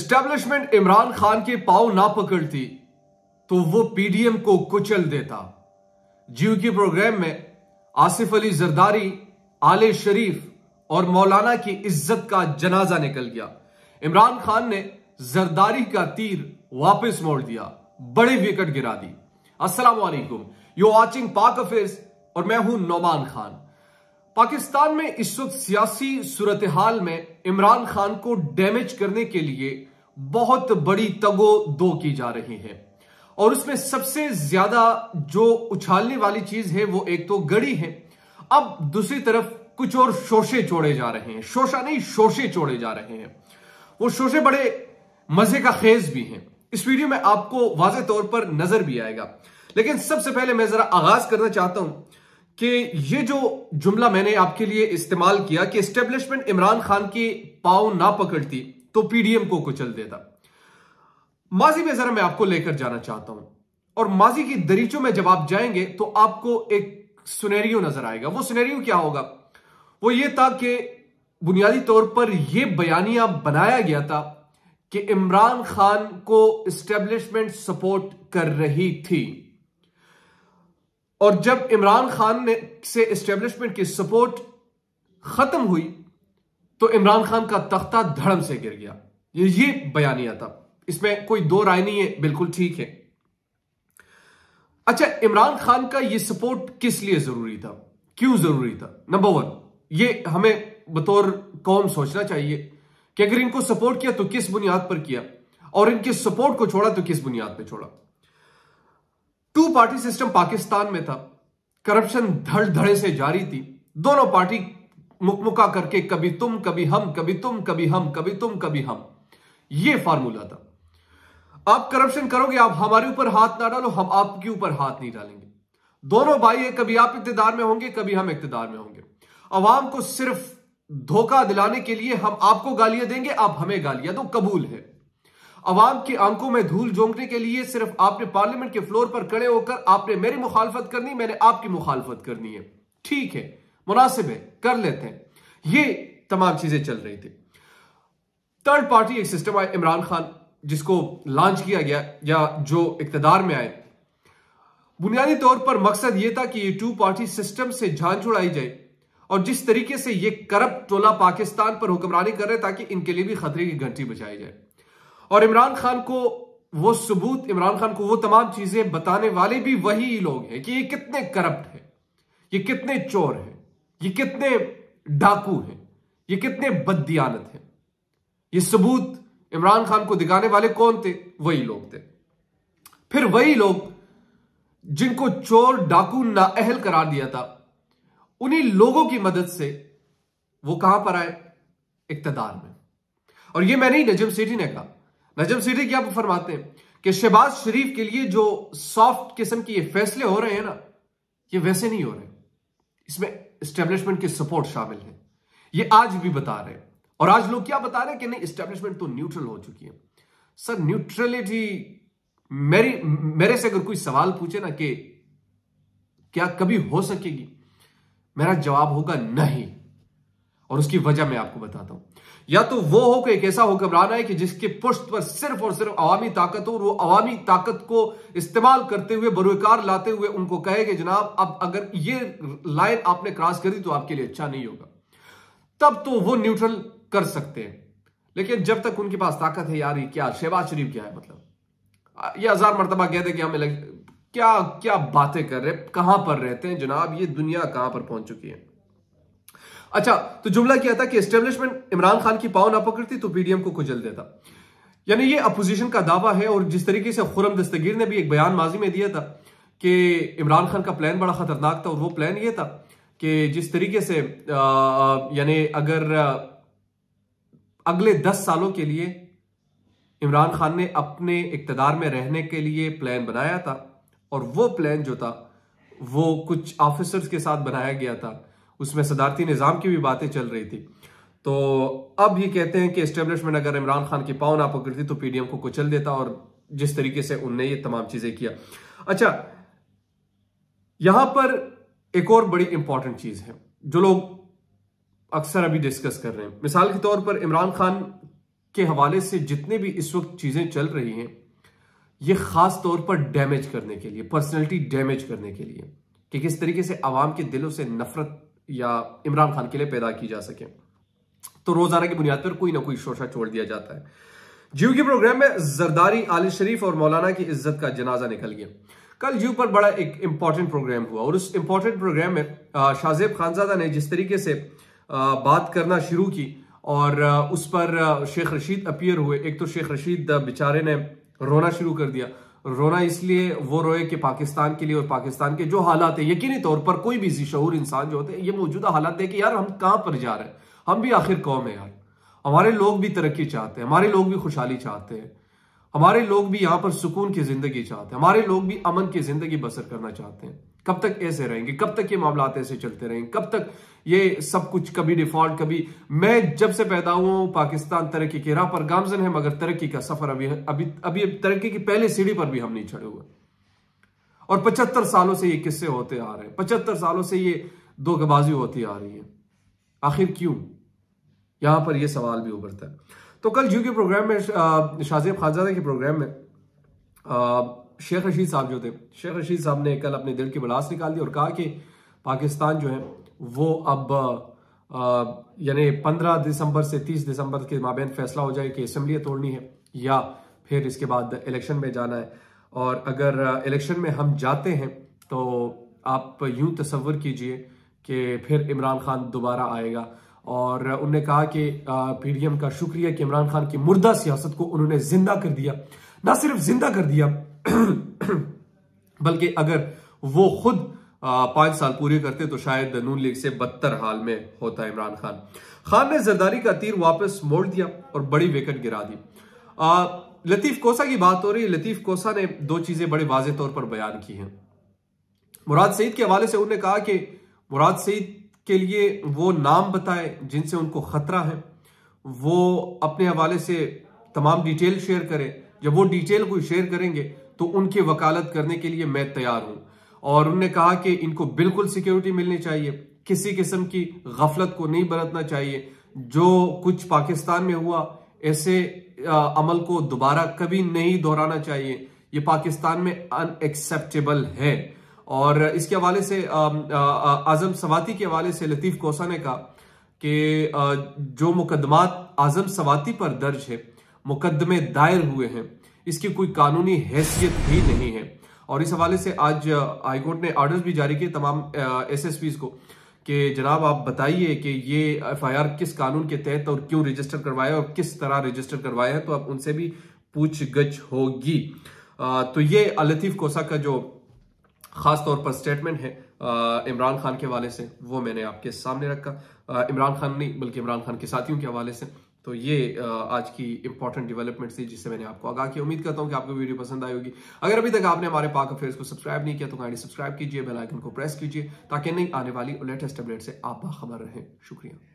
establishment Imran Khan के पाव ना पकड़ती तो वो पीडीएम को कुचल देता जीव के प्रोग्राम में आसिफ अली जरदारी आले शरीफ और मौलाना की इज्जत का जनाजा निकल गया इमरान खान ने जरदारी का तीर वापस मोड़ दिया बड़ी विकेट गिरा दी अस्सलाम वालेकुम यू वाचिंग पाक अफेयर्स और मैं हूं नोमान खान पाकिस्तान में इस वक्त सियासी सूरत हाल में इमरान खान को डैमेज करने के लिए बहुत बड़ी तगो दो की जा रही है और उसमें सबसे ज्यादा जो उछालने वाली चीज है वो एक तो गड़ी है अब दूसरी तरफ कुछ और शोशे छोड़े जा रहे हैं शोशा नहीं शोशे छोड़े जा रहे हैं वो शोशे बड़े मजे का खेज भी हैं इस वीडियो में आपको वाज तौर पर नजर भी आएगा लेकिन सबसे पहले मैं जरा आगाज करना चाहता हूं कि ये जो जुमला मैंने आपके लिए इस्तेमाल किया कि एस्टेब्लिशमेंट इमरान खान के पाव ना पकड़ती तो पीडीएम को कुचल देता माजी में जरा मैं आपको लेकर जाना चाहता हूं और माजी की दरीचों में जब आप जाएंगे तो आपको एक सुनहरियो नजर आएगा वो सुनहरियो क्या होगा वो ये था कि बुनियादी तौर पर यह बयानिया बनाया गया था कि इमरान खान को स्टेब्लिशमेंट सपोर्ट कर रही थी और जब इमरान खान ने से इस्टेब्लिशमेंट की सपोर्ट खत्म हुई तो इमरान खान का तख्ता धड़म से गिर गया ये, ये बयानिया था इसमें कोई दो राय नहीं है बिल्कुल ठीक है अच्छा इमरान खान का ये सपोर्ट किस लिए जरूरी था क्यों जरूरी था नंबर वन ये हमें बतौर कौम सोचना चाहिए कि अगर इनको सपोर्ट किया तो किस बुनियाद पर किया और इनके सपोर्ट को छोड़ा तो किस बुनियाद पर छोड़ा टू पार्टी सिस्टम पाकिस्तान में था करप्शन धड़ धड़े से जारी थी दोनों पार्टी मुकमुका करके कभी तुम कभी हम कभी तुम कभी हम कभी तुम कभी हम ये फार्मूला था आप करप्शन करोगे आप हमारे ऊपर हाथ ना डालो हम आपके ऊपर हाथ नहीं डालेंगे दोनों भाई कभी आप इकतेदार में होंगे कभी हम इकतेदार में होंगे अवाम को सिर्फ धोखा दिलाने के लिए हम आपको गालियां देंगे आप हमें गालियां दो कबूल है अवाम की आंखों में धूल झोंकने के लिए सिर्फ आपने पार्लियामेंट के फ्लोर पर खड़े होकर आपने मेरी मुखालफत करनी मैंने आपकी मुखालफत करनी है ठीक है मुनासिब है कर लेते हैं ये तमाम चीजें चल रही थी थर्ड पार्टी एक सिस्टम आया इमरान खान जिसको लॉन्च किया गया या जो इकतदार में आए बुनियादी तौर पर मकसद यह था कि ये टू पार्टी सिस्टम से जान छुड़ाई जाए और जिस तरीके से ये करप्ट टोला पाकिस्तान पर हुक्मरानी कर रहे ताकि इनके लिए भी खतरे की घंटी बचाई जाए और इमरान खान को वो सबूत इमरान खान को वो तमाम चीजें बताने वाले भी वही लोग हैं कि ये कितने करप्ट हैं ये कितने चोर हैं ये कितने डाकू हैं ये कितने बददियानत हैं ये सबूत इमरान खान को दिखाने वाले कौन थे वही लोग थे फिर वही लोग जिनको चोर डाकू नाअहल करार दिया था उन्हीं लोगों की मदद से वो कहां पर आए इकतदार में और ये मैंने ही नजम सेठी ने कहा नजम सीटी क्या फरमाते हैं कि शहबाज शरीफ के लिए जो सॉफ्ट किस्म के ये फैसले हो रहे हैं ना ये वैसे नहीं हो रहे इसमें स्टेब्लिशमेंट की सपोर्ट शामिल है ये आज भी बता रहे हैं और आज लोग क्या बता रहे हैं कि नहीं स्टेब्लिशमेंट तो न्यूट्रल हो चुकी है सर न्यूट्रलिटी मेरी मेरे से अगर कोई सवाल पूछे ना कि क्या कभी हो सकेगी मेरा जवाब होगा नहीं और उसकी वजह मैं आपको बताता हूं या तो वो हो कि एक ऐसा हुक्मरान है कि जिसके पुष्ट पर सिर्फ और सिर्फ अवामी ताकत हो और वो अवामी ताकत को इस्तेमाल करते हुए बरोकार लाते हुए उनको कहे कि जनाब अब अगर ये लाइन आपने क्रॉस करी तो आपके लिए अच्छा नहीं होगा तब तो वो न्यूट्रल कर सकते हैं लेकिन जब तक उनके पास ताकत है यार क्या शहबाज शरीफ क्या है मतलब ये हजार मरतबा कह दे कि हम क्या क्या बातें कर रहे कहां पर रहते हैं जनाब ये दुनिया कहां पर पहुंच चुकी है अच्छा तो जुमला क्या था कि एस्टेब्लिशमेंट इमरान खान की पाव ना पकड़ती तो पीडीएम को कुचल देता यानी ये अपोजिशन का दावा है और जिस तरीके से खुरम दस्तगीर ने भी एक बयान माजी में दिया था कि इमरान खान का प्लान बड़ा खतरनाक था और वो प्लान ये था कि जिस तरीके से यानी अगर अगले दस सालों के लिए इमरान खान ने अपने इकतदार में रहने के लिए प्लान बनाया था और वो प्लान जो था वो कुछ ऑफिसर्स के साथ बनाया गया था उसमें सदारती निज़ाम की भी बातें चल रही थी तो अब ये कहते हैं कि इस्टेब्लिशमेंट अगर इमरान खान की पाँव ना पकड़ती तो पीडीएम को कुचल देता और जिस तरीके से उनने ये तमाम चीज़ें किया अच्छा यहां पर एक और बड़ी इंपॉर्टेंट चीज़ है जो लोग अक्सर अभी डिस्कस कर रहे हैं मिसाल के तौर पर इमरान खान के हवाले से जितने भी इस वक्त चीज़ें चल रही हैं ये ख़ास तौर पर डैमेज करने के लिए पर्सनैलिटी डैमेज करने के लिए कि किस तरीके से आवाम के दिलों से नफरत या इमरान खान के लिए पैदा की जा सके तो रोजाना की बुनियाद पर कोई ना कोई शोशा छोड़ दिया जाता है जीव के प्रोग्राम में जरदारी आलि शरीफ और मौलाना की इज्जत का जनाजा निकल गया कल जीव पर बड़ा एक इम्पॉर्टेंट प्रोग्राम हुआ और उस इंपॉर्टेंट प्रोग्राम में शाहजेब खानजादा ने जिस तरीके से बात करना शुरू की और उस पर शेख रशीद अपियर हुए एक तो शेख रशीद बेचारे ने रोना शुरू कर दिया रोना इसलिए वो रोए कि पाकिस्तान के लिए और पाकिस्तान के जो हालात है यकीनी तौर पर कोई भी शहूर इंसान जो होते हैं ये मौजूदा हालात है कि यार हम कहां पर जा रहे हैं हम भी आखिर कौम है यार हमारे लोग भी तरक्की चाहते हैं हमारे लोग भी खुशहाली चाहते हैं हमारे लोग भी यहां पर सुकून की जिंदगी चाहते हैं हमारे लोग भी अमन की जिंदगी बसर करना चाहते हैं कब तक ऐसे रहेंगे कब तक ये मामला ऐसे चलते रहेंगे कब तक ये सब कुछ कभी डिफॉल्ट कभी मैं जब से पैदा हुआ हूं पाकिस्तान तरक्की के राह पर गामजन है मगर तरक्की का सफर अभी अभी अभी तरक्की की पहले सीढ़ी पर भी हम नहीं चढ़े हुए और पचहत्तर सालों से ये किस्से होते आ रहे हैं पचहत्तर सालों से ये गबाजी होती आ रही है आखिर क्यों यहां पर यह सवाल भी उभरता है तो कल जू के प्रोग्राम में शाजिब खानजादा के प्रोग्राम में शेख रशीद साहब जो थे शेख रशीद साहब ने कल अपने दिल की बलास निकाल दी और कहा कि पाकिस्तान जो है वो अब यानी पंद्रह दिसंबर से तीस दिसंबर के माबेन फैसला हो जाए कि असम्बली तोड़नी है या फिर इसके बाद इलेक्शन में जाना है और अगर इलेक्शन में हम जाते हैं तो आप यूं तस्वर कीजिए कि फिर इमरान खान दोबारा आएगा और उन्होंने कहा कि पीडीएम का शुक्रिया कि इमरान खान की मुर्दा सियासत को उन्होंने जिंदा कर दिया ना सिर्फ जिंदा कर दिया बल्कि अगर वो खुद पांच साल पूरे करते तो शायद नून लीग से बदतर हाल में होता इमरान खान खान ने जरदारी का तीर वापस मोड़ दिया और बड़ी विकेट गिरा दी लतीफ कोसा की बात हो रही है लतीफ कोसा ने दो चीजें बड़े वाज तौर पर बयान की हैं मुराद सईद के हवाले से उन्होंने कहा कि मुराद सईद के लिए वो नाम बताए जिनसे उनको खतरा है वो अपने हवाले से तमाम डिटेल शेयर करें जब वो डिटेल कोई शेयर करेंगे तो उनकी वकालत करने के लिए मैं तैयार हूं और उनने कहा कि इनको बिल्कुल सिक्योरिटी मिलनी चाहिए किसी किस्म की गफलत को नहीं बरतना चाहिए जो कुछ पाकिस्तान में हुआ ऐसे अमल को दोबारा कभी नहीं दोहराना चाहिए ये पाकिस्तान में अनएक्सेप्टेबल है और इसके हवाले से आजम सवाती के हवाले से लतीफ़ कोसा ने कहा कि जो मुकदमात आजम सवाती पर दर्ज है मुकदमे दायर हुए हैं इसकी कोई कानूनी हैसियत भी नहीं है और इस हवाले से आज हाईकोर्ट ने आर्डर्स भी जारी किए तमाम एस एस पी को कि जनाब आप बताइए कि ये एफ आई आर किस कानून के तहत और क्यों रजिस्टर करवाया और किस तरह रजिस्टर करवाया है तो आप उनसे भी पूछ गछ होगी तो ये लतीफ़ कोसा का जो खास तौर पर स्टेटमेंट है इमरान खान के हवाले से वो मैंने आपके सामने रखा इमरान खान नहीं बल्कि इमरान खान के साथियों के हवाले से तो ये आज की इंपॉर्टेंट डेवलपमेंट थी जिससे मैंने आपको आगा की उम्मीद करता हूँ कि आपको वीडियो पसंद आई होगी अगर अभी तक आपने हमारे पाक अफेयर्स को सब्सक्राइब नहीं किया तो गाड़ी सब्सक्राइब कीजिए बेलाइकन को प्रेस कीजिए ताकि नहीं आने वाली लेटेस्ट अपडेट से आप बाखबर रहें शुक्रिया